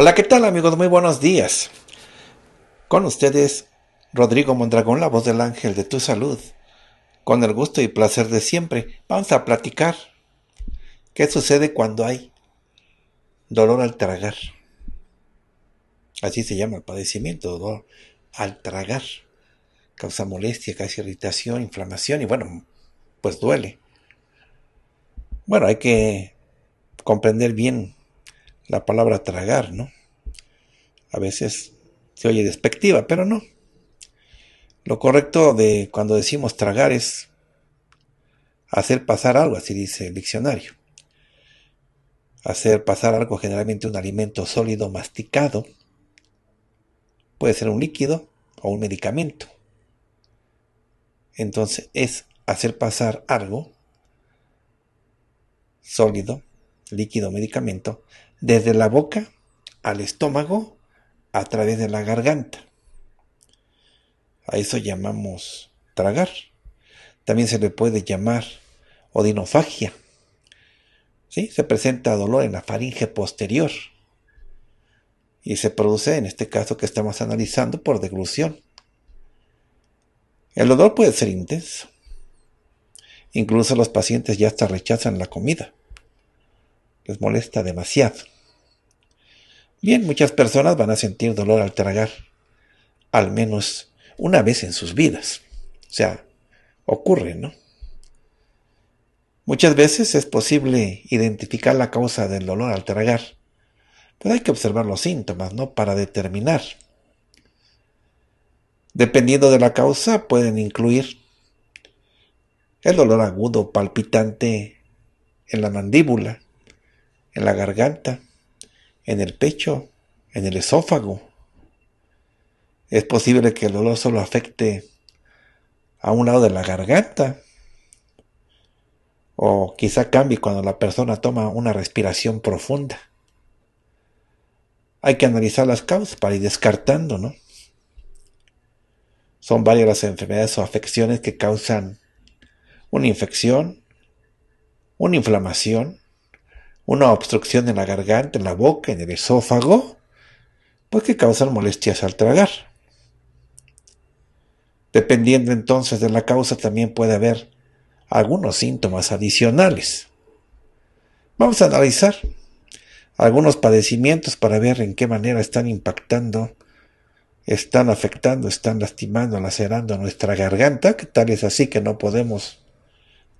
Hola, ¿qué tal amigos? Muy buenos días. Con ustedes, Rodrigo Mondragón, la voz del ángel de tu salud. Con el gusto y placer de siempre, vamos a platicar. ¿Qué sucede cuando hay dolor al tragar? Así se llama el padecimiento, dolor al tragar. Causa molestia, causa irritación, inflamación y bueno, pues duele. Bueno, hay que comprender bien la palabra tragar, ¿no? A veces se oye despectiva, pero no. Lo correcto de cuando decimos tragar es hacer pasar algo, así dice el diccionario. Hacer pasar algo generalmente un alimento sólido masticado. Puede ser un líquido o un medicamento. Entonces es hacer pasar algo sólido, líquido, medicamento, desde la boca al estómago a través de la garganta. A eso llamamos tragar. También se le puede llamar odinofagia. ¿Sí? Se presenta dolor en la faringe posterior y se produce en este caso que estamos analizando por deglución. El dolor puede ser intenso. Incluso los pacientes ya hasta rechazan la comida. Les molesta demasiado. Bien, muchas personas van a sentir dolor al tragar, al menos una vez en sus vidas. O sea, ocurre, ¿no? Muchas veces es posible identificar la causa del dolor al tragar, pero hay que observar los síntomas, ¿no? Para determinar. Dependiendo de la causa, pueden incluir el dolor agudo, palpitante en la mandíbula, en la garganta, en el pecho, en el esófago. Es posible que el dolor solo afecte a un lado de la garganta. O quizá cambie cuando la persona toma una respiración profunda. Hay que analizar las causas para ir descartando, ¿no? Son varias las enfermedades o afecciones que causan una infección, una inflamación, una obstrucción en la garganta, en la boca, en el esófago, puede causar molestias al tragar. Dependiendo entonces de la causa también puede haber algunos síntomas adicionales. Vamos a analizar algunos padecimientos para ver en qué manera están impactando, están afectando, están lastimando, lacerando nuestra garganta, que tal es así que no podemos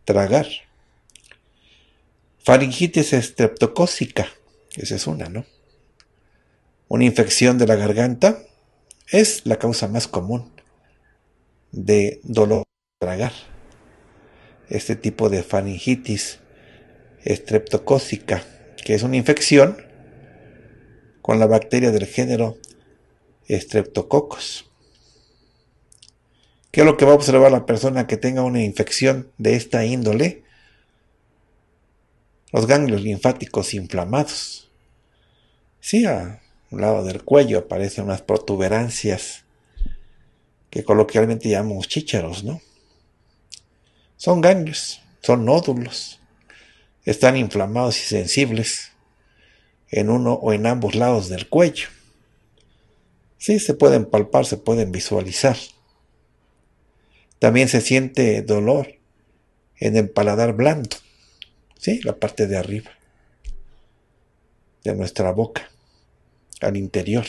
tragar. Faringitis estreptocócica, esa es una, ¿no? Una infección de la garganta es la causa más común de dolor tragar. Este tipo de faringitis estreptocócica, que es una infección con la bacteria del género Streptococcus. ¿Qué es lo que va a observar la persona que tenga una infección de esta índole? los ganglios linfáticos inflamados. Sí, a un lado del cuello aparecen unas protuberancias que coloquialmente llamamos chícharos, ¿no? Son ganglios, son nódulos, están inflamados y sensibles en uno o en ambos lados del cuello. Sí, se pueden palpar, se pueden visualizar. También se siente dolor en el paladar blando. ¿sí? La parte de arriba de nuestra boca, al interior.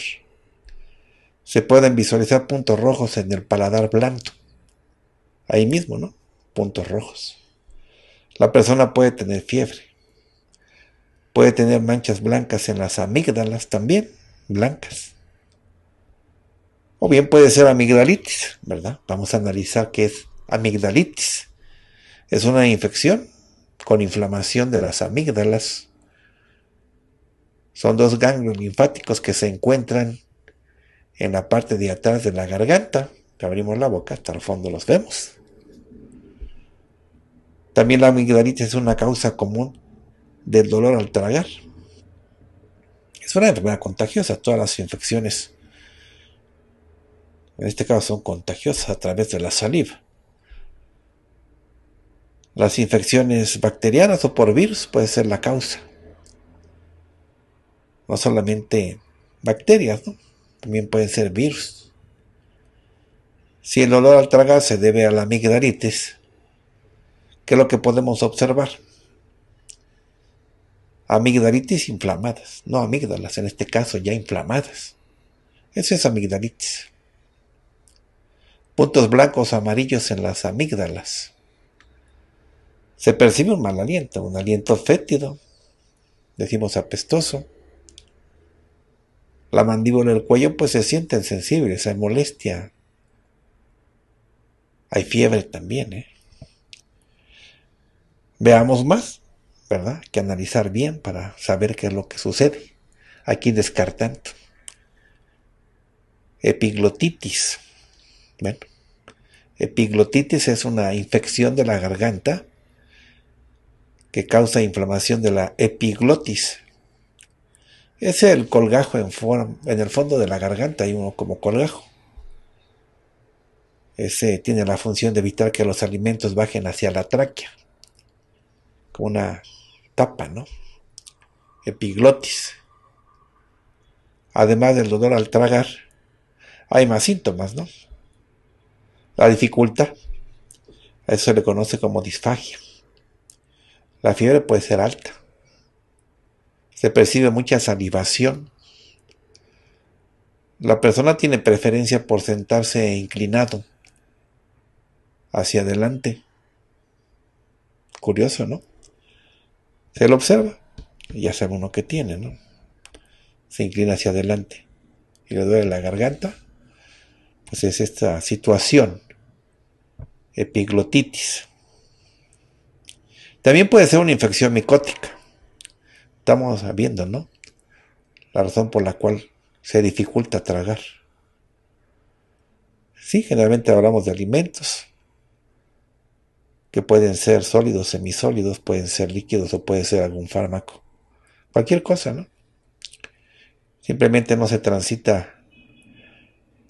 Se pueden visualizar puntos rojos en el paladar blando. Ahí mismo, ¿no? Puntos rojos. La persona puede tener fiebre. Puede tener manchas blancas en las amígdalas también, blancas. O bien puede ser amigdalitis, ¿verdad? Vamos a analizar qué es amigdalitis. Es una infección con inflamación de las amígdalas. Son dos ganglios linfáticos que se encuentran en la parte de atrás de la garganta. Abrimos la boca, hasta el fondo los vemos. También la amigdalitis es una causa común del dolor al tragar. Es una enfermedad contagiosa. Todas las infecciones, en este caso, son contagiosas a través de la saliva. Las infecciones bacterianas o por virus puede ser la causa. No solamente bacterias, ¿no? también pueden ser virus. Si el olor al tragar se debe a la amigdalitis, ¿qué es lo que podemos observar? Amigdalitis inflamadas, no amígdalas, en este caso ya inflamadas. Eso es amigdalitis. Puntos blancos, amarillos en las amígdalas se percibe un mal aliento, un aliento fétido, decimos apestoso. La mandíbula y el cuello pues se sienten sensibles, hay molestia. Hay fiebre también, ¿eh? Veamos más, ¿verdad? Que analizar bien para saber qué es lo que sucede. Aquí descartando. Epiglotitis. Bueno, epiglotitis es una infección de la garganta que causa inflamación de la epiglotis. Es el colgajo en, el fondo de la garganta, hay uno como colgajo. Ese tiene la función de evitar que los alimentos bajen hacia la tráquea, como una tapa, ¿no? Epiglotis. Además del dolor al tragar, hay más síntomas, ¿no? La dificultad, a eso se le conoce como disfagia. La fiebre puede ser alta. Se percibe mucha salivación. La persona tiene preferencia por sentarse inclinado hacia adelante. Curioso, ¿no? Se lo observa. Ya sabe uno que tiene, ¿no? Se inclina hacia adelante y le duele la garganta. Pues es esta situación. Epiglotitis. También puede ser una infección micótica. Estamos viendo, ¿no? La razón por la cual se dificulta tragar. Sí, generalmente hablamos de alimentos que pueden ser sólidos, semisólidos, pueden ser líquidos o puede ser algún fármaco. Cualquier cosa, ¿no? Simplemente no se transita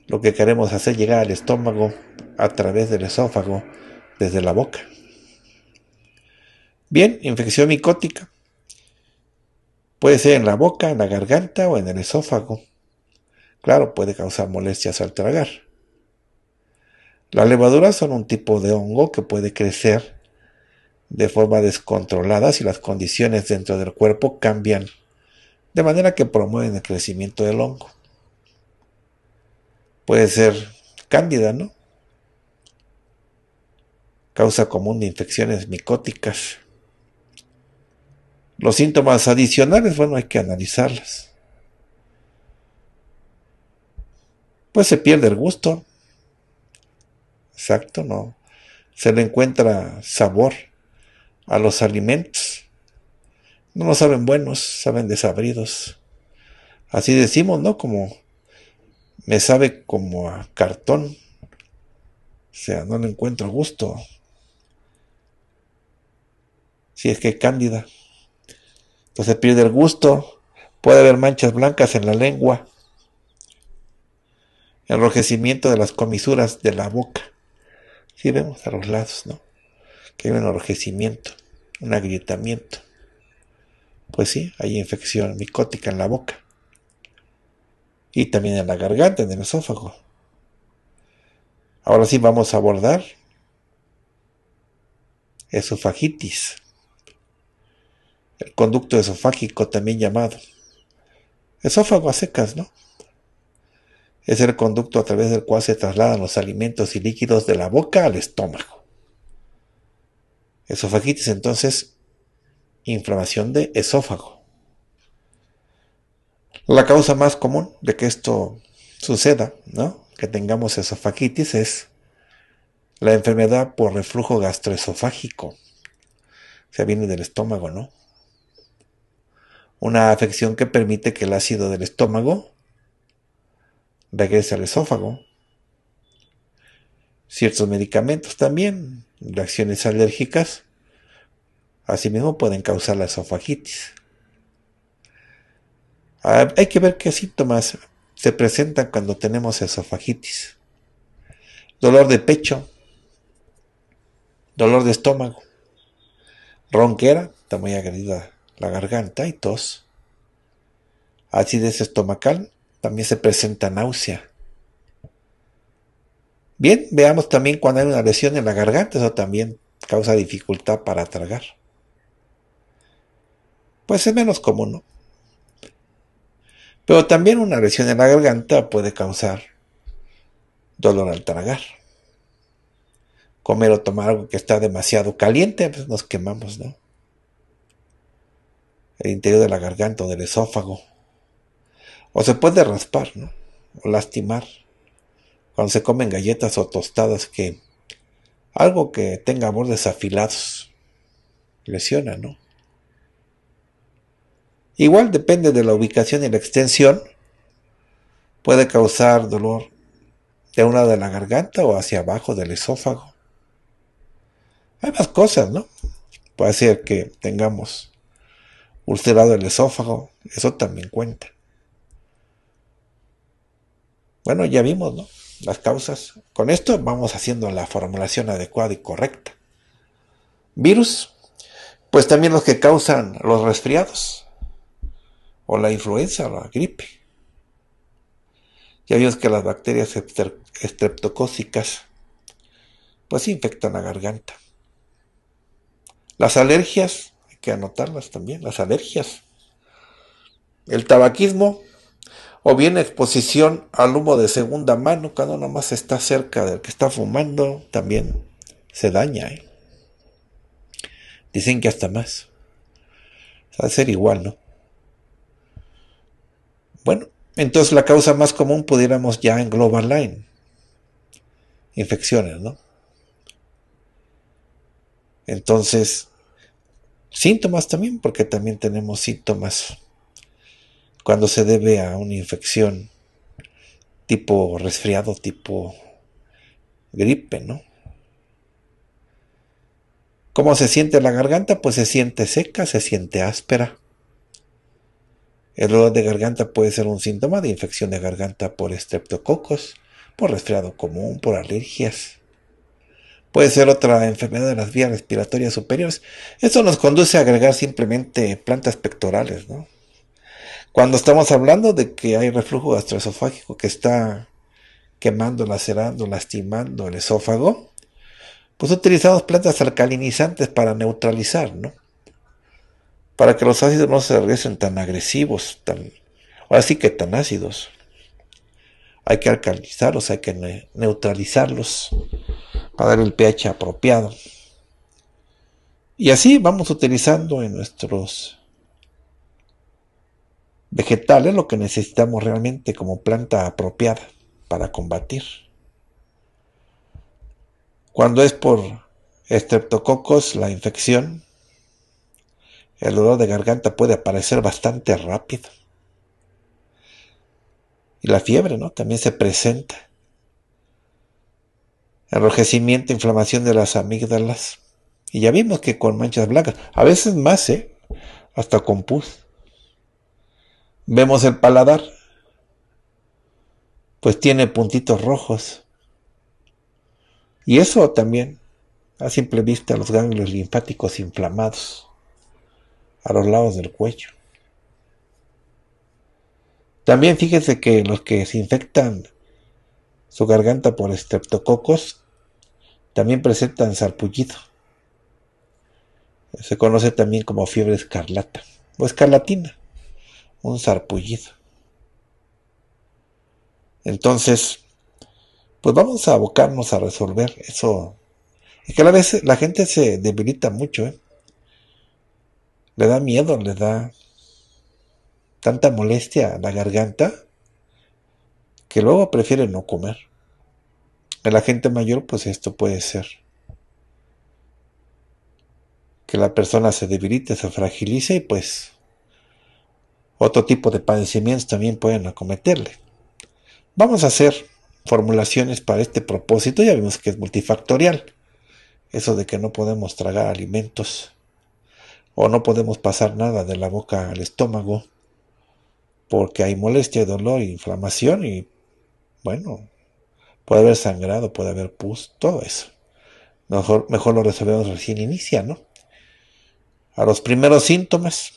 lo que queremos hacer llegar al estómago a través del esófago desde la boca. Bien, infección micótica. Puede ser en la boca, en la garganta o en el esófago. Claro, puede causar molestias al tragar. Las levaduras son un tipo de hongo que puede crecer de forma descontrolada si las condiciones dentro del cuerpo cambian, de manera que promueven el crecimiento del hongo. Puede ser cándida, ¿no? Causa común de infecciones micóticas. Los síntomas adicionales, bueno, hay que analizarlas. Pues se pierde el gusto. Exacto, no. Se le encuentra sabor a los alimentos. No lo saben buenos, saben desabridos. Así decimos, ¿no? Como me sabe como a cartón. O sea, no le encuentro gusto. Si es que cándida. Entonces pues, pierde el gusto, puede haber manchas blancas en la lengua, enrojecimiento de las comisuras de la boca. Si vemos a los lados, ¿no? Que hay un enrojecimiento, un agrietamiento. Pues sí, hay infección micótica en la boca. Y también en la garganta, en el esófago. Ahora sí vamos a abordar esofagitis el conducto esofágico también llamado. Esófago a secas, ¿no? Es el conducto a través del cual se trasladan los alimentos y líquidos de la boca al estómago. Esofagitis entonces, inflamación de esófago. La causa más común de que esto suceda, ¿no? Que tengamos esofagitis es la enfermedad por reflujo gastroesofágico. O sea, viene del estómago, ¿no? una afección que permite que el ácido del estómago regrese al esófago. Ciertos medicamentos también, reacciones alérgicas, asimismo pueden causar la esofagitis. Ah, hay que ver qué síntomas se presentan cuando tenemos esofagitis. Dolor de pecho, dolor de estómago, ronquera, está muy agredida la garganta y tos. Acidez estomacal, también se presenta náusea. Bien, veamos también cuando hay una lesión en la garganta, eso también causa dificultad para tragar. Pues es menos común, ¿no? Pero también una lesión en la garganta puede causar dolor al tragar. Comer o tomar algo que está demasiado caliente, pues nos quemamos, ¿no? el interior de la garganta o del esófago. O se puede raspar, ¿no? O lastimar. Cuando se comen galletas o tostadas que algo que tenga bordes afilados lesiona, ¿no? Igual depende de la ubicación y la extensión. Puede causar dolor de una de la garganta o hacia abajo del esófago. Hay más cosas, ¿no? Puede ser que tengamos ulcerado el esófago, eso también cuenta. Bueno, ya vimos ¿no? las causas. Con esto vamos haciendo la formulación adecuada y correcta. Virus, pues también los que causan los resfriados o la influenza o la gripe. Ya vimos que las bacterias estreptocócicas pues infectan la garganta. Las alergias que anotarlas también, las alergias. El tabaquismo, o bien exposición al humo de segunda mano, cuando nomás más está cerca del que está fumando, también se daña. ¿eh? Dicen que hasta más. Va a ser igual, ¿no? Bueno, entonces la causa más común pudiéramos ya en global line. Infecciones, ¿no? Entonces, Síntomas también, porque también tenemos síntomas cuando se debe a una infección tipo resfriado, tipo gripe, ¿no? ¿Cómo se siente la garganta? Pues se siente seca, se siente áspera. El dolor de garganta puede ser un síntoma de infección de garganta por estreptococos, por resfriado común, por alergias puede ser otra enfermedad de las vías respiratorias superiores. Eso nos conduce a agregar simplemente plantas pectorales, ¿no? Cuando estamos hablando de que hay reflujo gastroesofágico que está quemando, lacerando, lastimando el esófago, pues utilizamos plantas alcalinizantes para neutralizar, ¿no? Para que los ácidos no se regresen tan agresivos, tan, ahora sí que tan ácidos. Hay que alcalizarlos, hay que neutralizarlos para dar el pH apropiado. Y así vamos utilizando en nuestros vegetales lo que necesitamos realmente como planta apropiada para combatir. Cuando es por estreptococos la infección, el dolor de garganta puede aparecer bastante rápido. Y la fiebre, ¿no? También se presenta enrojecimiento, inflamación de las amígdalas. Y ya vimos que con manchas blancas, a veces más, ¿eh? hasta con pus. Vemos el paladar, pues tiene puntitos rojos. Y eso también, a simple vista, los ganglios linfáticos inflamados a los lados del cuello. También fíjese que los que se infectan su garganta por estreptococos, también presentan sarpullido. Se conoce también como fiebre escarlata o escarlatina, un sarpullido. Entonces, pues vamos a abocarnos a resolver eso. Es que a la vez la gente se debilita mucho, ¿eh? le da miedo, le da tanta molestia a la garganta que luego prefiere no comer. En la gente mayor, pues esto puede ser. Que la persona se debilite, se fragilice y pues otro tipo de padecimientos también pueden acometerle. Vamos a hacer formulaciones para este propósito, ya vimos que es multifactorial. Eso de que no podemos tragar alimentos o no podemos pasar nada de la boca al estómago porque hay molestia, dolor, inflamación y bueno, puede haber sangrado, puede haber pus, todo eso. Mejor, lo resolvemos recién inicia, ¿no? A los primeros síntomas,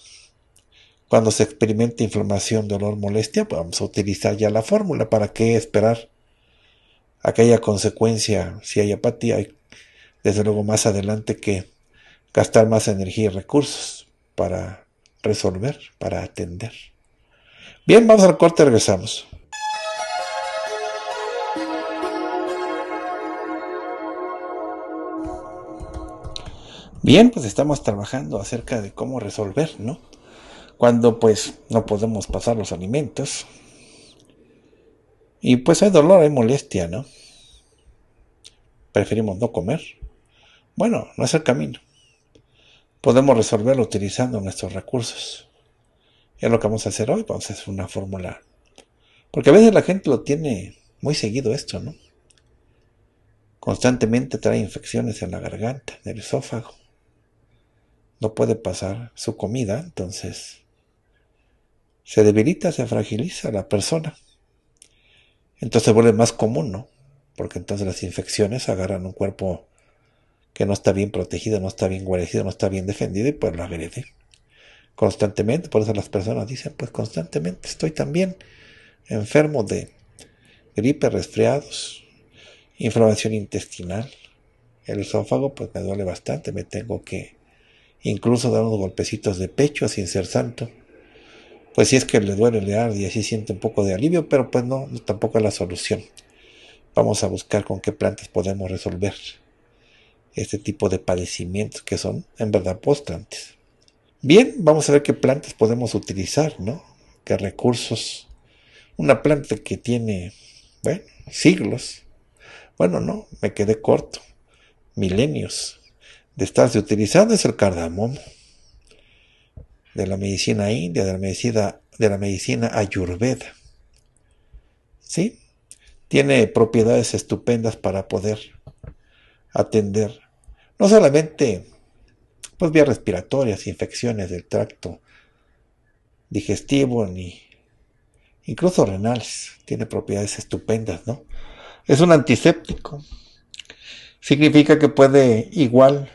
cuando se experimenta inflamación, dolor, molestia, pues vamos a utilizar ya la fórmula. ¿Para qué esperar aquella consecuencia si hay apatía? Hay, desde luego, más adelante que gastar más energía y recursos para resolver, para atender. Bien, vamos al corte, regresamos. Bien, pues estamos trabajando acerca de cómo resolver, ¿no? Cuando pues no podemos pasar los alimentos. Y pues hay dolor, hay molestia, ¿no? Preferimos no comer. Bueno, no es el camino. Podemos resolverlo utilizando nuestros recursos. Es lo que vamos a hacer hoy, vamos a hacer una fórmula. Porque a veces la gente lo tiene muy seguido esto, ¿no? Constantemente trae infecciones en la garganta, en el esófago no puede pasar su comida, entonces se debilita, se fragiliza la persona. Entonces vuelve más común, ¿no? Porque entonces las infecciones agarran un cuerpo que no está bien protegido, no está bien guarecido, no está bien defendido y pues lo agrede constantemente. Por eso las personas dicen, pues constantemente estoy también enfermo de gripe, resfriados, inflamación intestinal. El esófago pues me duele bastante, me tengo que incluso dar unos golpecitos de pecho sin ser santo. Pues si es que le duele, le arde y así siente un poco de alivio, pero pues no, tampoco es la solución. Vamos a buscar con qué plantas podemos resolver este tipo de padecimientos que son en verdad postrantes. Bien, vamos a ver qué plantas podemos utilizar, ¿no? Qué recursos. Una planta que tiene, bueno, siglos. Bueno, no, me quedé corto. Milenios de estarse utilizando es el cardamomo de la medicina india, de la medicina, de la medicina ayurveda. ¿Sí? Tiene propiedades estupendas para poder atender no solamente pues vías respiratorias, infecciones del tracto digestivo ni incluso renales, tiene propiedades estupendas, ¿no? Es un antiséptico. Significa que puede igual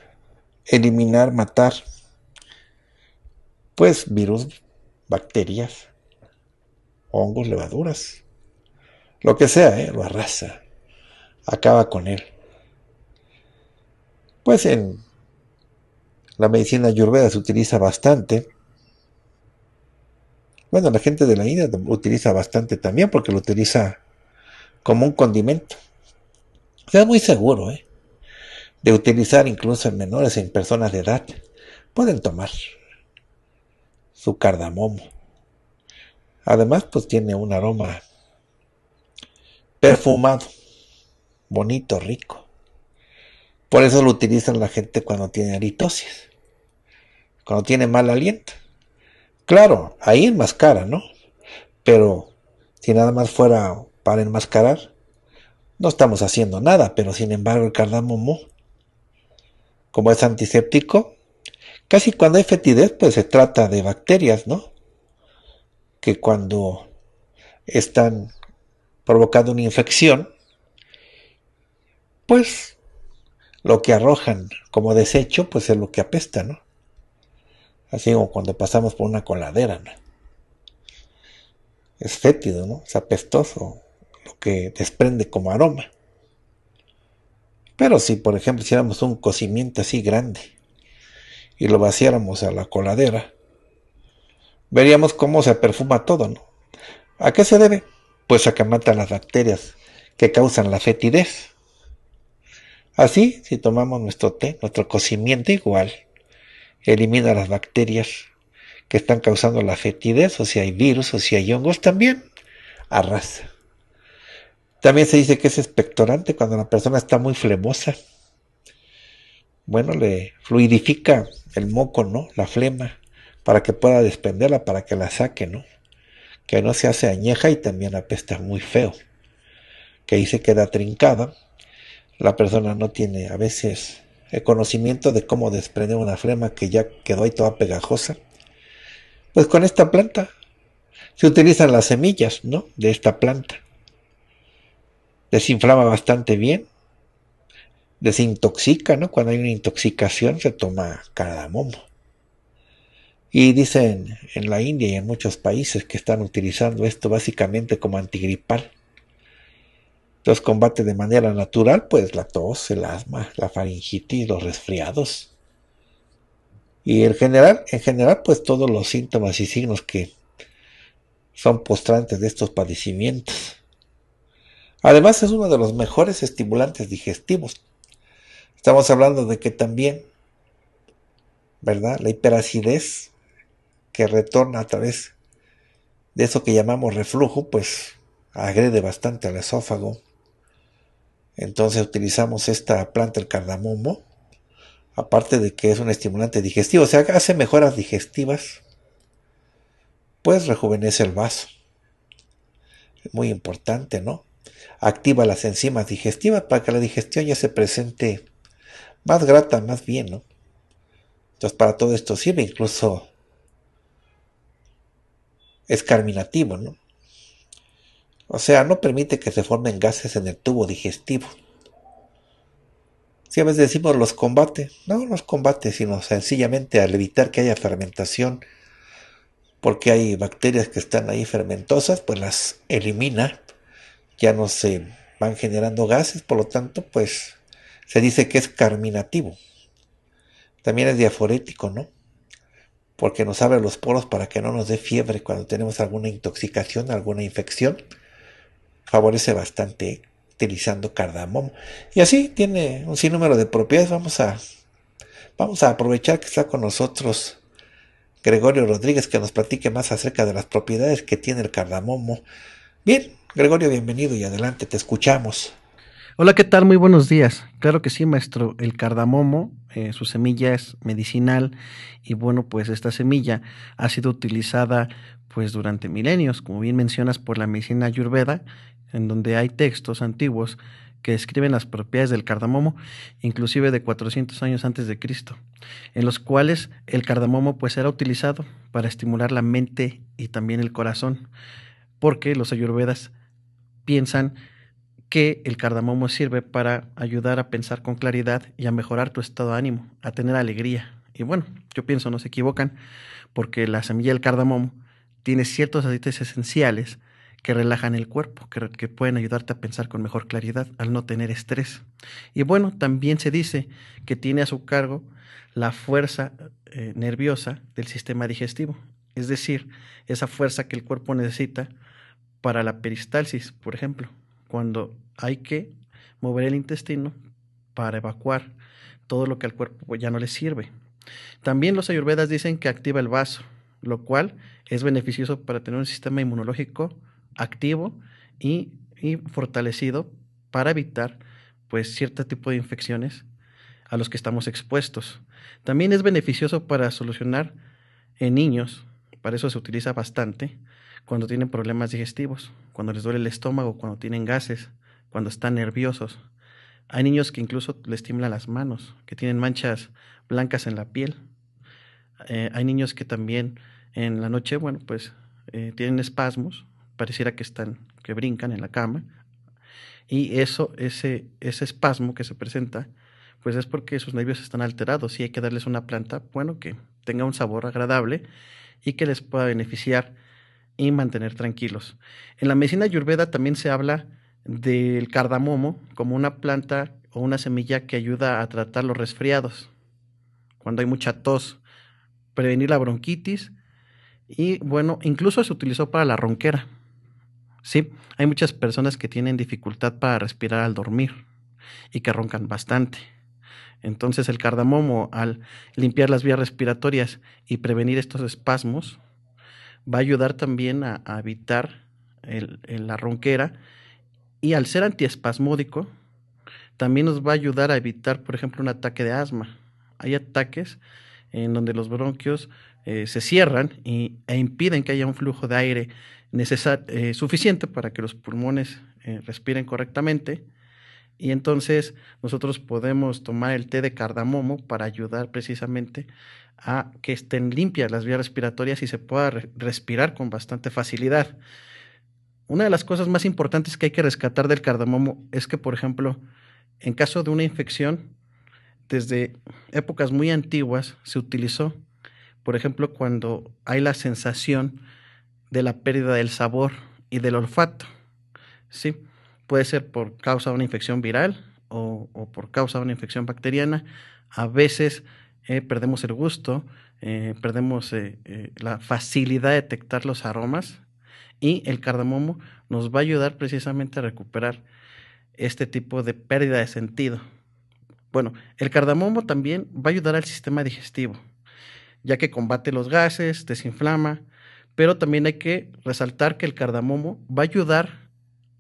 eliminar, matar, pues virus, bacterias, hongos, levaduras, lo que sea, ¿eh? lo arrasa, acaba con él. Pues en la medicina ayurveda se utiliza bastante. Bueno, la gente de la India utiliza bastante también porque lo utiliza como un condimento. O sea, es muy seguro, ¿eh? de utilizar incluso en menores, en personas de edad, pueden tomar su cardamomo. Además, pues tiene un aroma perfumado, bonito, rico. Por eso lo utilizan la gente cuando tiene aritosis, cuando tiene mal aliento. Claro, ahí enmascara, ¿no? Pero si nada más fuera para enmascarar, no estamos haciendo nada, pero sin embargo el cardamomo como es antiséptico, casi cuando hay fetidez, pues se trata de bacterias, ¿no? Que cuando están provocando una infección, pues lo que arrojan como desecho, pues es lo que apesta, ¿no? Así como cuando pasamos por una coladera, ¿no? Es fétido, ¿no? Es apestoso lo que desprende como aroma. Pero si, por ejemplo, hiciéramos un cocimiento así grande y lo vaciáramos a la coladera, veríamos cómo se perfuma todo, ¿no? ¿A qué se debe? Pues a que mata las bacterias que causan la fetidez. Así, si tomamos nuestro té, nuestro cocimiento igual, elimina las bacterias que están causando la fetidez, o si hay virus, o si hay hongos también, arrasa. También se dice que es expectorante cuando la persona está muy flemosa. Bueno, le fluidifica el moco, ¿no? La flema, para que pueda desprenderla, para que la saque, ¿no? Que no se hace añeja y también apesta muy feo. Que ahí se queda trincada. La persona no tiene a veces el conocimiento de cómo desprender una flema que ya quedó ahí toda pegajosa. Pues con esta planta se utilizan las semillas, ¿no? De esta planta desinflama bastante bien, desintoxica, ¿no? Cuando hay una intoxicación se toma momo. Y dicen en la India y en muchos países que están utilizando esto básicamente como antigripal. Entonces combate de manera natural pues la tos, el asma, la faringitis, los resfriados. Y en general, en general pues todos los síntomas y signos que son postrantes de estos padecimientos. Además es uno de los mejores estimulantes digestivos. Estamos hablando de que también, ¿verdad? La hiperacidez que retorna a través de eso que llamamos reflujo, pues agrede bastante al esófago. Entonces utilizamos esta planta, el cardamomo, aparte de que es un estimulante digestivo, o sea, hace mejoras digestivas, pues rejuvenece el vaso. Es muy importante, ¿no? activa las enzimas digestivas para que la digestión ya se presente más grata, más bien, Entonces para todo esto sirve, incluso es carminativo, ¿no? O sea, no permite que se formen gases en el tubo digestivo. Si a veces decimos los combate, no los combate, sino sencillamente al evitar que haya fermentación, porque hay bacterias que están ahí fermentosas, pues las elimina ya no se van generando gases, por lo tanto, pues se dice que es carminativo. También es diaforético, ¿no? Porque nos abre los poros para que no nos dé fiebre cuando tenemos alguna intoxicación, alguna infección. Favorece bastante utilizando cardamomo. Y así tiene un sinnúmero de propiedades. Vamos a, vamos a aprovechar que está con nosotros Gregorio Rodríguez que nos platique más acerca de las propiedades que tiene el cardamomo. Bien, Gregorio, bienvenido y adelante, te escuchamos. Hola, ¿qué tal? Muy buenos días. Claro que sí, maestro. El cardamomo, eh, su semilla es medicinal y bueno, pues esta semilla ha sido utilizada pues durante milenios, como bien mencionas, por la medicina ayurveda, en donde hay textos antiguos que describen las propiedades del cardamomo, inclusive de 400 años antes de Cristo, en los cuales el cardamomo pues era utilizado para estimular la mente y también el corazón, porque los ayurvedas piensan que el cardamomo sirve para ayudar a pensar con claridad y a mejorar tu estado de ánimo, a tener alegría. Y bueno, yo pienso, no se equivocan, porque la semilla del cardamomo tiene ciertos aceites esenciales que relajan el cuerpo, que, pueden ayudarte a pensar con mejor claridad al no tener estrés. Y bueno, también se dice que tiene a su cargo la fuerza eh, nerviosa del sistema digestivo, es decir, esa fuerza que el cuerpo necesita para la peristalsis, por ejemplo, cuando hay que mover el intestino para evacuar todo lo que al cuerpo pues, ya no le sirve. También los ayurvedas dicen que activa el vaso, lo cual es beneficioso para tener un sistema inmunológico activo y, fortalecido para evitar pues cierto tipo de infecciones a los que estamos expuestos. También es beneficioso para solucionar en niños, para eso se utiliza bastante, cuando tienen problemas digestivos, cuando les duele el estómago, cuando tienen gases, cuando están nerviosos. Hay niños que incluso les tiemblan las manos, que tienen manchas blancas en la piel. Eh, hay niños que también en la noche, bueno, pues eh, tienen espasmos, pareciera que están, que brincan en la cama. Y eso, ese, ese espasmo que se presenta, pues es porque sus nervios están alterados y hay que darles una planta, bueno, que tenga un sabor agradable y que les pueda beneficiar y mantener tranquilos. En la medicina ayurveda también se habla del cardamomo como una planta o una semilla que ayuda a tratar los resfriados, cuando hay mucha tos, prevenir la bronquitis y bueno, incluso se utilizó para la ronquera. Sí, hay muchas personas que tienen dificultad para respirar al dormir y que roncan bastante. Entonces el cardamomo al limpiar las vías respiratorias y prevenir estos espasmos va a ayudar también a, evitar la ronquera y al ser antiespasmódico, también nos va a ayudar a evitar, por ejemplo, un ataque de asma. Hay ataques en donde los bronquios eh, se cierran y, e impiden que haya un flujo de aire eh, suficiente para que los pulmones eh, respiren correctamente y entonces nosotros podemos tomar el té de cardamomo para ayudar precisamente a que estén limpias las vías respiratorias y se pueda respirar con bastante facilidad. Una de las cosas más importantes que hay que rescatar del cardamomo es que, por ejemplo, en caso de una infección, desde épocas muy antiguas se utilizó, por ejemplo, cuando hay la sensación de la pérdida del sabor y del olfato. ¿sí? Puede ser por causa de una infección viral o, por causa de una infección bacteriana. A veces eh, perdemos el gusto, eh, perdemos eh, la facilidad de detectar los aromas y el cardamomo nos va a ayudar precisamente a recuperar este tipo de pérdida de sentido. Bueno, el cardamomo también va a ayudar al sistema digestivo, ya que combate los gases, desinflama, pero también hay que resaltar que el cardamomo va a ayudar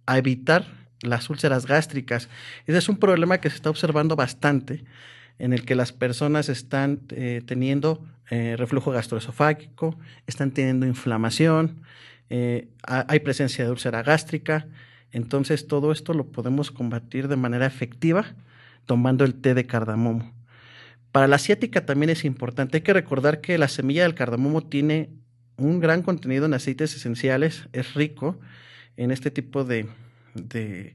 a evitar las úlceras gástricas. Ese es un problema que se está observando bastante, en el que las personas están eh, teniendo eh, reflujo gastroesofágico, están teniendo inflamación, eh, hay presencia de úlcera gástrica. Entonces todo esto lo podemos combatir de manera efectiva tomando el té de cardamomo. Para la asiática también es importante. Hay que recordar que la semilla del cardamomo tiene un gran contenido en aceites esenciales, es rico en este tipo de, de,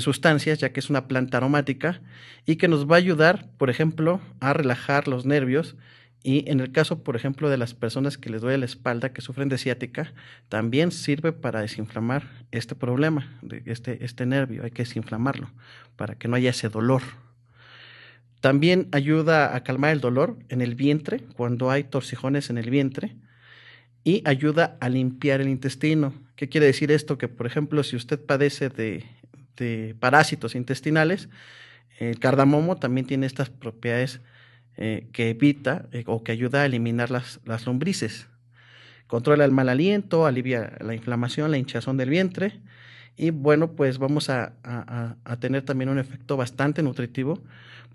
sustancias, ya que es una planta aromática y que nos va a ayudar, por ejemplo, a relajar los nervios. Y en el caso, por ejemplo, de las personas que les duele la espalda, que sufren de ciática, también sirve para desinflamar este problema, este, este nervio. Hay que desinflamarlo para que no haya ese dolor. También ayuda a calmar el dolor en el vientre, cuando hay torcijones en el vientre y ayuda a limpiar el intestino. ¿Qué quiere decir esto? Que, por ejemplo, si usted padece de, parásitos intestinales, el cardamomo también tiene estas propiedades eh, que evita eh, o que ayuda a eliminar las, lombrices. Controla el mal aliento, alivia la inflamación, la hinchazón del vientre. Y bueno, pues vamos a, a tener también un efecto bastante nutritivo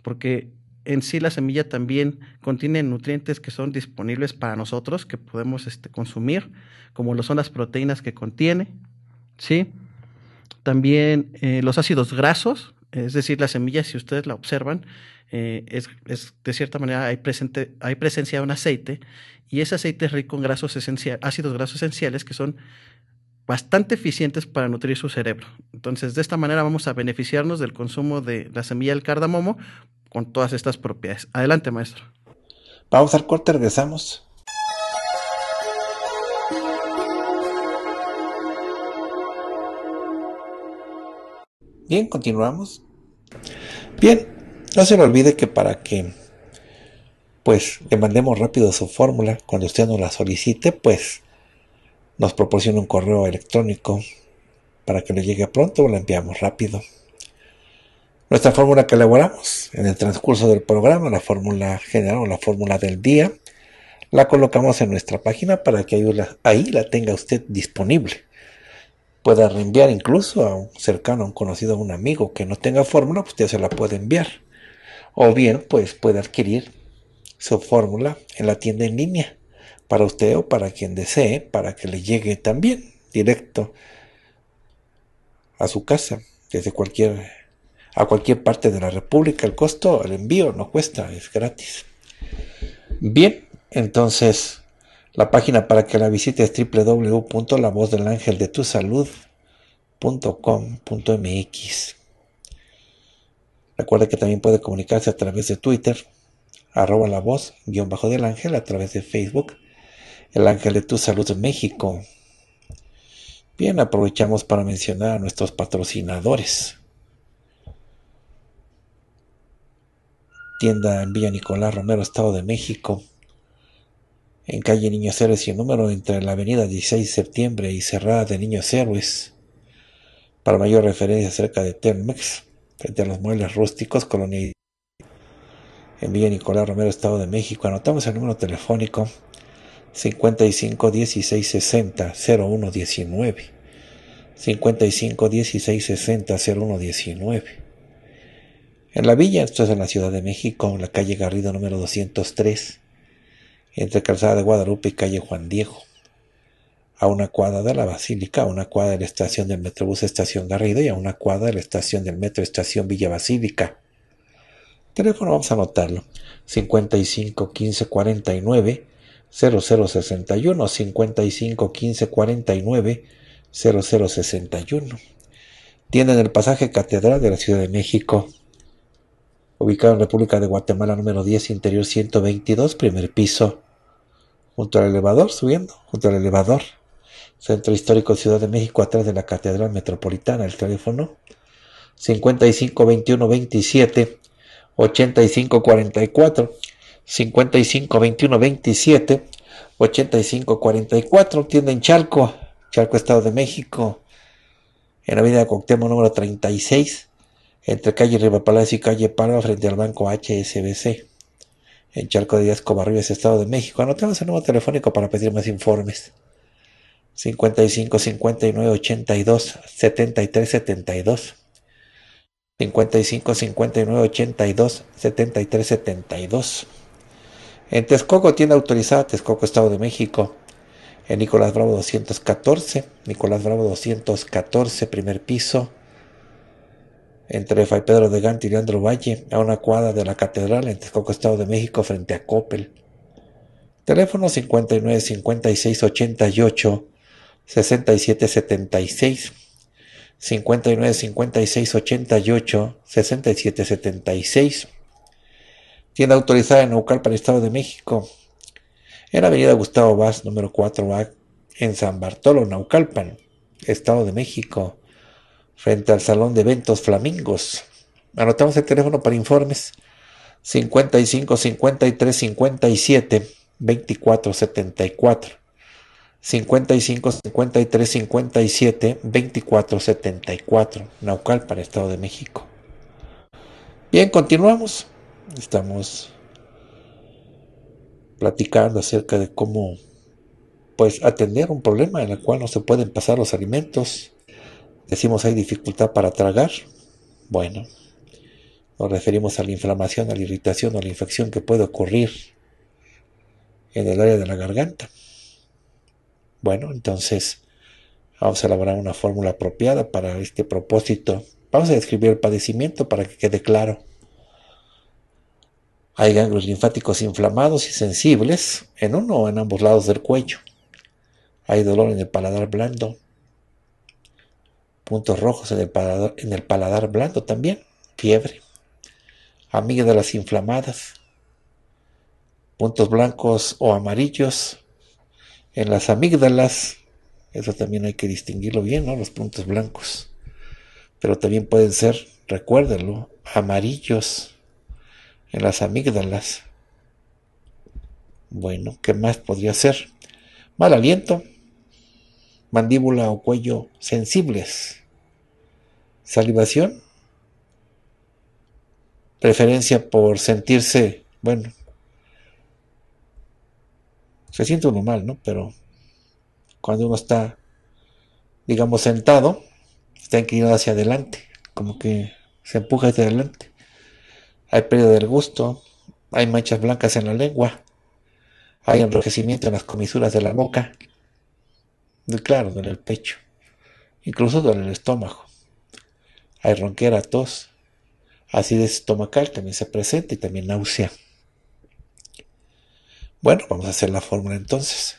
porque en sí la semilla también contiene nutrientes que son disponibles para nosotros, que podemos este, consumir, como lo son las proteínas que contiene, ¿sí? También eh, los ácidos grasos, es decir, la semilla, si ustedes la observan, eh, es, de cierta manera hay, presente, hay presencia de un aceite, y ese aceite es rico en grasos ácidos grasos esenciales que son bastante eficientes para nutrir su cerebro. Entonces, de esta manera vamos a beneficiarnos del consumo de la semilla del cardamomo con todas estas propiedades. Adelante, maestro. vamos al corte, regresamos. Bien, continuamos. Bien, no se le olvide que para que pues le mandemos rápido su fórmula cuando usted nos la solicite, pues nos proporciona un correo electrónico para que le llegue pronto o la enviamos rápido. Nuestra fórmula que elaboramos en el transcurso del programa, la fórmula general o la fórmula del día, la colocamos en nuestra página para que ahí la, tenga usted disponible. Pueda reenviar incluso a un cercano, a un conocido, a un amigo que no tenga fórmula, usted pues se la puede enviar. O bien, pues puede adquirir su fórmula en la tienda en línea para usted o para quien desee, para que le llegue también directo a su casa desde cualquier a cualquier parte de la República. El costo, el envío no cuesta, es gratis. Bien, entonces la página para que la visite es www.lavozdelangeldetusalud.com.mx. Recuerda que también puede comunicarse a través de Twitter, arroba la voz, guión bajo del ángel, a través de Facebook, el ángel de tu salud México. Bien, aprovechamos para mencionar a nuestros patrocinadores. tienda en Villa Nicolás Romero, Estado de México, en calle Niños Héroes y número entre la avenida 16 de septiembre y cerrada de Niños Héroes. Para mayor referencia acerca de TEMEX, frente a los muebles rústicos, colonia en Villa Nicolás Romero, Estado de México. Anotamos el número telefónico 55 16 60 0119. 55 16 60 0119. En la villa, esto es en la Ciudad de México, en la calle Garrido número 203, entre Calzada de Guadalupe y calle Juan Diego, a una cuadra de la Basílica, a una cuadra de la estación del Metrobús Estación Garrido y a una cuadra de la estación del Metro Estación Villa Basílica. Teléfono, vamos a anotarlo, 55 15 49 0061 55 15 49 0061. Tienen el pasaje Catedral de la Ciudad de México ubicado en República de Guatemala número 10, interior 122, primer piso, junto al elevador, subiendo, junto al elevador, Centro Histórico Ciudad de México, atrás de la Catedral Metropolitana, el teléfono 55 21 27 85 tienda en Chalco, Charco Estado de México en la avenida Coctemo número 36 entre calle Palacio y calle Palma frente al banco HSBC, en Charco de Díaz Covarrubias, Estado de México. Anotemos el número telefónico para pedir más informes. 55 59 82 73 72 55 59 82 73 72 En Texcoco, tienda autorizada Texcoco, Estado de México. En Nicolás Bravo 214, Nicolás Bravo 214, primer piso entre Fray Pedro de Gante y Leandro Valle, a una cuadra de la Catedral en Texcoco, Estado de México, frente a Coppel. Teléfono 59 56 88 67 76 59 56 88 67 76 Tienda autorizada en Naucalpan, Estado de México. En la avenida Gustavo Vaz, número 4A, en San Bartolo, Naucalpan, Estado de México frente al Salón de Eventos Flamingos. Anotamos el teléfono para informes 55 53 57 24 74. 55 53 57 24 74, el Estado de México. Bien, continuamos. Estamos platicando acerca de cómo pues atender un problema en el cual no se pueden pasar los alimentos Decimos hay dificultad para tragar. Bueno, nos referimos a la inflamación, a la irritación o a la infección que puede ocurrir en el área de la garganta. Bueno, entonces vamos a elaborar una fórmula apropiada para este propósito. Vamos a describir el padecimiento para que quede claro. Hay ganglios linfáticos inflamados y sensibles en uno o en ambos lados del cuello. Hay dolor en el paladar blando, puntos rojos en el paladar, en el paladar blando también, fiebre, amígdalas inflamadas, puntos blancos o amarillos en las amígdalas, eso también hay que distinguirlo bien, ¿no? Los puntos blancos, pero también pueden ser, recuérdenlo, amarillos en las amígdalas. Bueno, ¿qué más podría ser? Mal aliento, mandíbula o cuello sensibles. Salivación. Preferencia por sentirse, bueno, se siente uno mal, ¿no? Pero cuando uno está, digamos, sentado, está inclinado hacia adelante, como que se empuja hacia adelante. Hay pérdida del gusto, hay manchas blancas en la lengua, hay enrojecimiento en las comisuras de la boca, claro, en el pecho. Incluso duele el estómago. Hay ronquera, tos. Acidez estomacal también se presenta y también náusea. Bueno, vamos a hacer la fórmula entonces.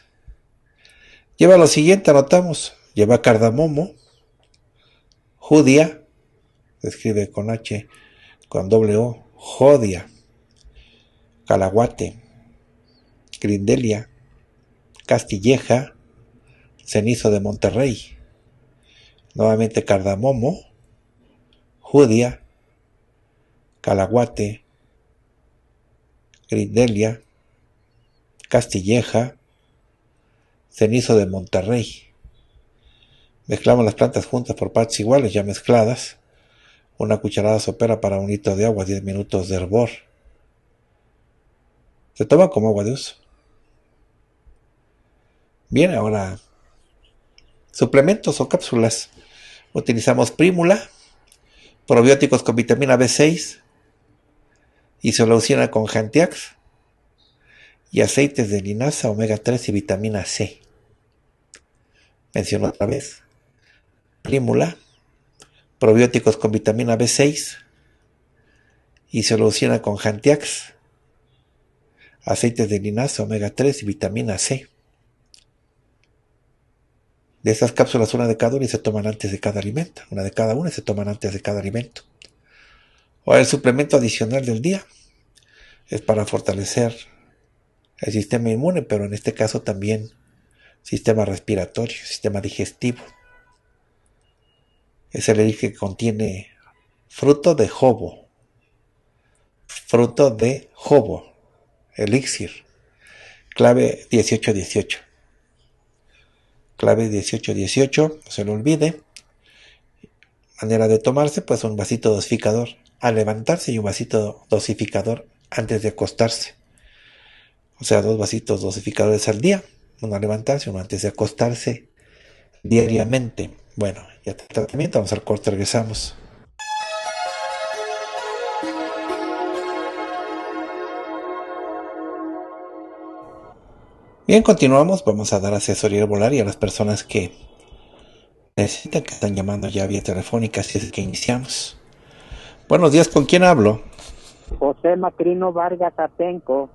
Lleva lo siguiente, anotamos. Lleva cardamomo, judía, se escribe con H, con doble O, jodia, calaguate, grindelia, castilleja, cenizo de Monterrey, nuevamente cardamomo, judía, calaguate, grindelia, castilleja, cenizo de Monterrey. Mezclamos las plantas juntas por partes iguales, ya mezcladas. Una cucharada sopera para un litro de agua, 10 minutos de hervor. Se toma como agua de uso. Bien, ahora Suplementos o cápsulas. Utilizamos prímula, probióticos con vitamina B6, y isoleucina con jantiax y aceites de linaza, omega 3 y vitamina C. Menciono otra vez. Prímula, probióticos con vitamina B6 y soluciona con jantiax, aceites de linaza, omega 3 y vitamina C. De esas cápsulas, una de cada una y se toman antes de cada alimento. Una de cada una y se toman antes de cada alimento. O el suplemento adicional del día. Es para fortalecer el sistema inmune, pero en este caso también sistema respiratorio, sistema digestivo. Es el elixir que contiene fruto de jobo. Fruto de jobo. Elixir. Clave 1818 clave 1818, no se lo olvide. Manera de tomarse, pues un vasito dosificador al levantarse y un vasito dosificador antes de acostarse. O sea, dos vasitos dosificadores al día, uno al levantarse, uno antes de acostarse diariamente. Bueno, ya está el tratamiento, vamos al corte, regresamos. Bien, continuamos. Vamos a dar asesoría volar y a las personas que necesitan, que están llamando ya vía telefónica, así es que iniciamos. Buenos días, ¿con quién hablo? José Macrino Vargas Atenco.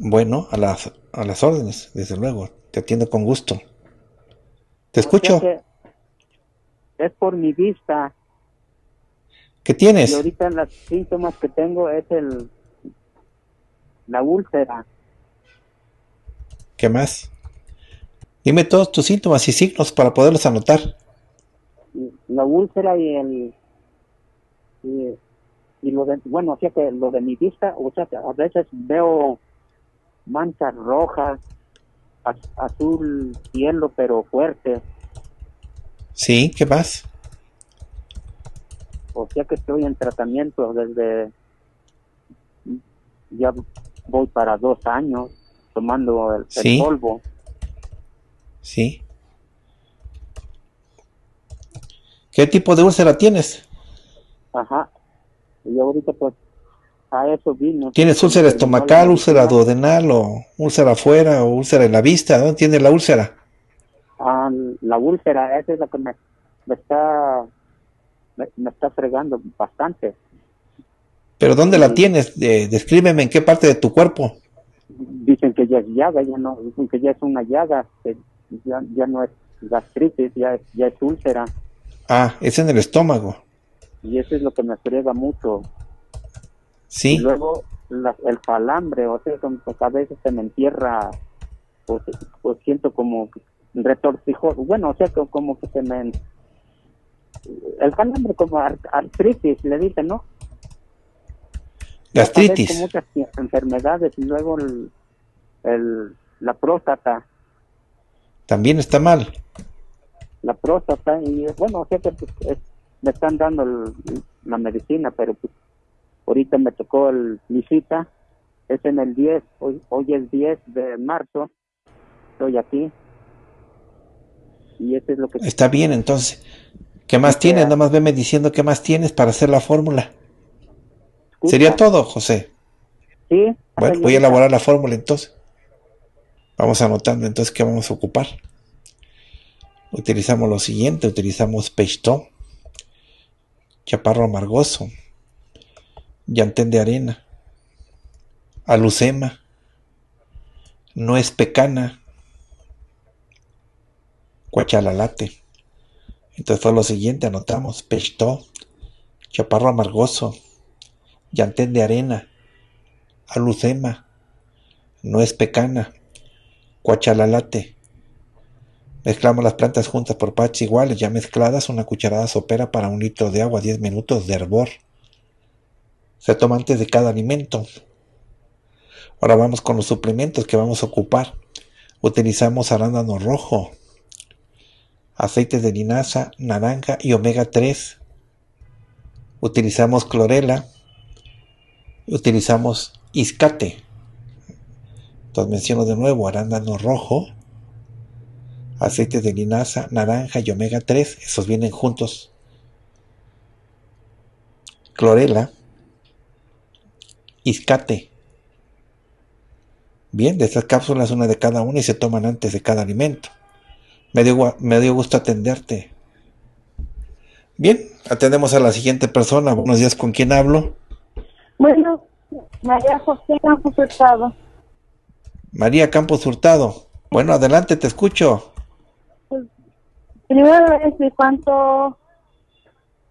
Bueno, a las, a las órdenes, desde luego. Te atiendo con gusto. Te escucho. Es por mi vista. ¿Qué tienes? ahorita los síntomas que tengo es el la úlcera. ¿Qué más? Dime todos tus síntomas y signos para poderlos anotar. La úlcera y el... Y, lo de, bueno, o sea que lo de mi vista, o sea a veces veo manchas rojas, azul cielo, pero fuerte. Sí, ¿qué más? O sea que estoy en tratamiento desde... Ya voy para dos años tomando el, polvo. Sí. ¿Qué tipo de úlcera tienes? Ajá. Yo ahorita pues a eso vino. ¿Tienes úlcera estomacal, úlcera duodenal o úlcera afuera o úlcera en la vista? ¿Dónde tienes la úlcera? Ah, la úlcera, esa es la que me, está me, está fregando bastante. ¿Pero dónde la tienes? Eh, descríbeme en qué parte de tu cuerpo dicen que ya es llaga, ya no, dicen que ya es una llaga, ya, ya no es gastritis, ya, ya es úlcera. Ah, es en el estómago. Y eso es lo que me frega mucho. Sí. luego el palambre, o sea, a veces se me entierra, o pues, pues siento como retorcijón, bueno, o sea, como, que se me... El palambre como artritis, le dicen, ¿no? Gastritis. Muchas enfermedades y luego la próstata. También está mal. La próstata y bueno, o pues, me están dando la medicina, pero pues, ahorita me tocó el, mi cita, es en el 10, hoy, hoy es 10 de marzo, estoy aquí. Y eso es lo que... Está bien, entonces. ¿Qué más tienes? Nada más veme diciendo qué más tienes para hacer la fórmula. ¿Sería todo, José? Sí. Bueno, voy a elaborar la fórmula entonces. Vamos anotando entonces qué vamos a ocupar. Utilizamos lo siguiente, utilizamos pechtón, chaparro amargoso, llantén de arena, alucema, nuez pecana, cuachalalate. Entonces fue lo siguiente, anotamos pechtón, chaparro amargoso, Yantén de Arena, Alucema, no es pecana, cuachalalate. Mezclamos las plantas juntas por partes iguales, ya mezcladas, una cucharada sopera para un litro de agua, 10 minutos de hervor. Se toma antes de cada alimento. Ahora vamos con los suplementos que vamos a ocupar. Utilizamos arándano rojo, aceites de linaza, naranja y omega 3. Utilizamos clorela, utilizamos iscate. Entonces menciono de nuevo arándano rojo, aceite de linaza, naranja y omega 3, esos vienen juntos. Clorela, iscate. Bien, de estas cápsulas una de cada una y se toman antes de cada alimento. Me me dio gusto atenderte. Bien, atendemos a la siguiente persona. Buenos días, ¿con quién hablo? Bueno, María José Campos Hurtado. María Campos Hurtado. Bueno, adelante, te escucho. Pues, primero es mi cuánto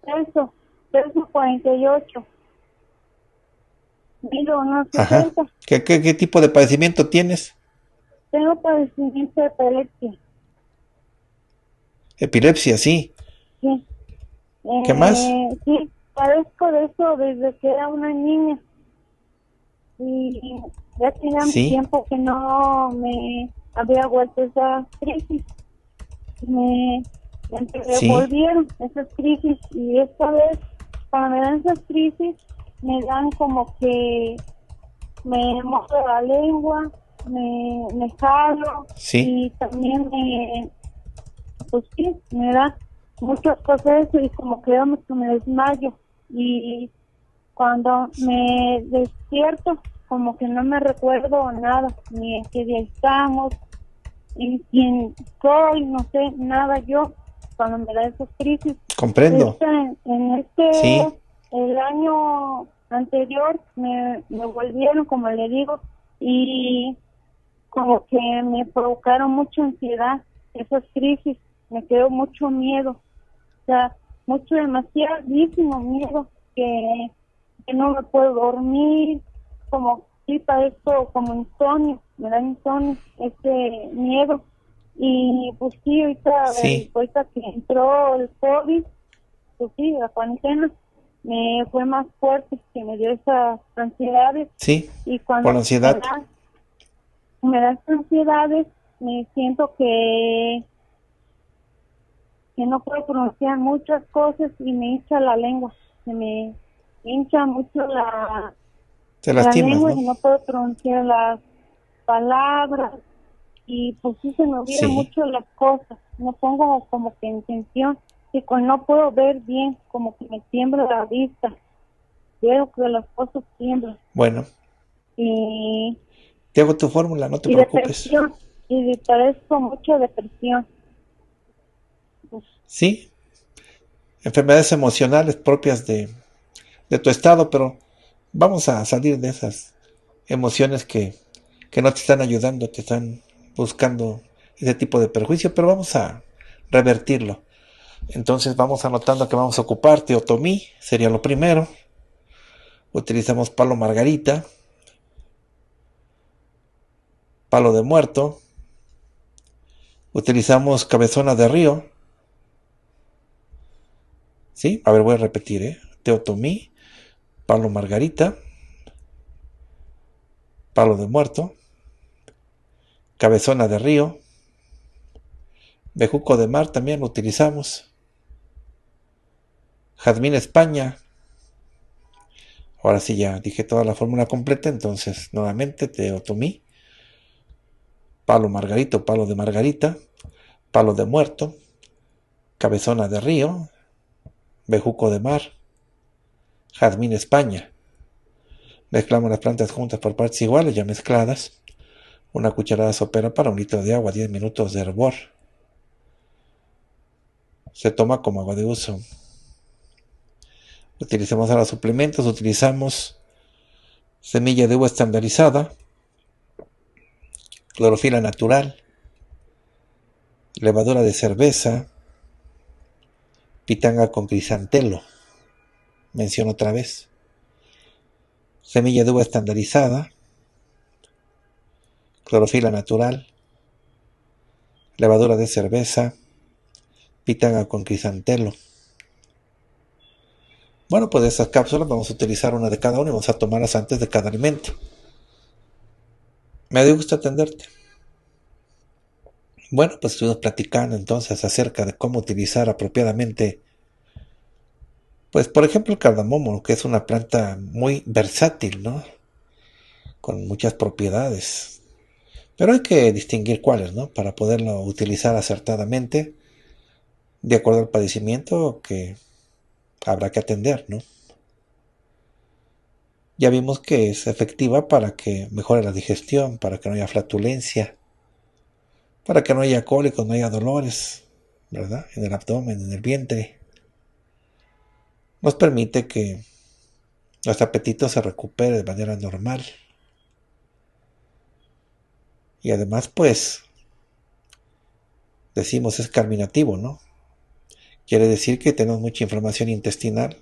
peso, peso 48. no Ajá. ¿Qué, tipo de padecimiento tienes? Tengo padecimiento de epilepsia. Epilepsia, sí. Sí. ¿Qué más? Eh, sí, Parezco de eso desde que era una niña. Y ya tenía un tiempo que no me había vuelto esa crisis. Me, volvieron esas crisis y esta vez cuando me dan esas crisis me dan como que me mojo la lengua, me, me jalo y también me, pues sí, me da muchas cosas y como que me desmayo y cuando me despierto como que no me recuerdo nada, ni en qué día estamos, ni quién soy, no sé nada yo cuando me da esas crisis. Comprendo. En, este, el año anterior me, me volvieron, como le digo, y como que me provocaron mucha ansiedad, esas crisis, me quedó mucho miedo. O sea, mucho, demasiadísimo miedo que, que no me puedo dormir, como sí esto, como insomnio, me da insomnio, este miedo. Y pues sí, ahorita, eh, ahorita que entró el COVID, pues sí, la cuarentena, me fue más fuerte, que me dio esas ansiedades. Sí, y cuando ansiedad. Me da, me da esas ansiedades, me siento que no puedo pronunciar muchas cosas y me hincha la lengua, se me hincha mucho la, lengua ¿no? y no puedo pronunciar las palabras y pues sí se me olvidan mucho las cosas, no pongo como que intención con no puedo ver bien, como que me tiembla la vista, veo que las cosas tiemblan. Bueno. Y... Te hago tu fórmula, no te y preocupes. Depresión, y parezco mucha depresión. Sí, enfermedades emocionales propias de, tu estado, pero vamos a salir de esas emociones que, no te están ayudando, te están buscando ese tipo de perjuicio, pero vamos a revertirlo. Entonces vamos anotando que vamos a ocupar teotomí, sería lo primero. Utilizamos palo margarita, palo de muerto. Utilizamos cabezona de río, ¿Sí? A ver, voy a repetir, ¿eh? Teotomí, palo margarita, palo de muerto, cabezona de río, bejuco de mar también lo utilizamos, jazmín España. Ahora sí ya dije toda la fórmula completa, entonces nuevamente teotomí, palo margarito, palo de margarita, palo de muerto, cabezona de río, bejuco de mar, jazmín España. Mezclamos las plantas juntas por partes iguales, ya mezcladas. Una cucharada sopera para un litro de agua, 10 minutos de hervor. Se toma como agua de uso. Utilizamos ahora suplementos, utilizamos semilla de uva estandarizada, clorofila natural, levadura de cerveza, pitanga con crisantelo, menciono otra vez, semilla de uva estandarizada, clorofila natural, levadura de cerveza, pitanga con crisantelo. Bueno, pues de esas cápsulas vamos a utilizar una de cada una y vamos a tomarlas antes de cada alimento. Me dio gusto atenderte. Bueno, pues estuvimos platicando entonces acerca de cómo utilizar apropiadamente, pues por ejemplo el cardamomo, que es una planta muy versátil, ¿no? Con muchas propiedades. Pero hay que distinguir cuáles, ¿no? Para poderlo utilizar acertadamente, de acuerdo al padecimiento que habrá que atender, ¿no? Ya vimos que es efectiva para que mejore la digestión, para que no haya flatulencia, para que no haya cólicos, no haya dolores, ¿verdad? En el abdomen, en el vientre. Nos permite que nuestro apetito se recupere de manera normal. Y además, pues, decimos es carminativo, ¿no? Quiere decir que tenemos mucha inflamación intestinal.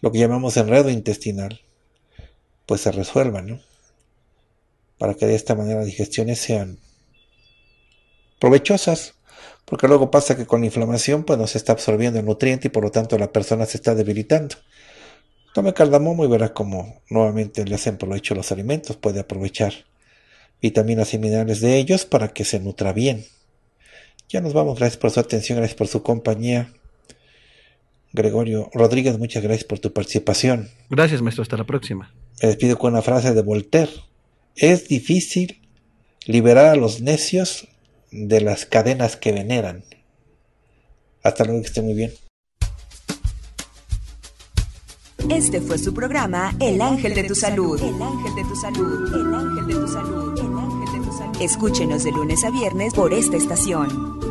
Lo que llamamos enredo intestinal, pues se resuelva, ¿no? Para que de esta manera las digestiones sean provechosas, porque luego pasa que con la inflamación pues no se está absorbiendo el nutriente y por lo tanto la persona se está debilitando. Tome cardamomo y verá cómo nuevamente le hacen por lo hecho los alimentos, puede aprovechar vitaminas y minerales de ellos para que se nutra bien. Ya nos vamos, gracias por su atención, gracias por su compañía. Gregorio Rodríguez, muchas gracias por tu participación. Gracias, maestro, hasta la próxima. Me despido con una frase de Voltaire. Es difícil liberar a los necios de las cadenas que veneran. Hasta luego, que esté muy bien. Este fue su programa El Ángel de tu Salud. El Ángel de tu Salud. El Ángel de tu Salud. El Ángel de tu Salud. Escúchenos de lunes a viernes por esta estación.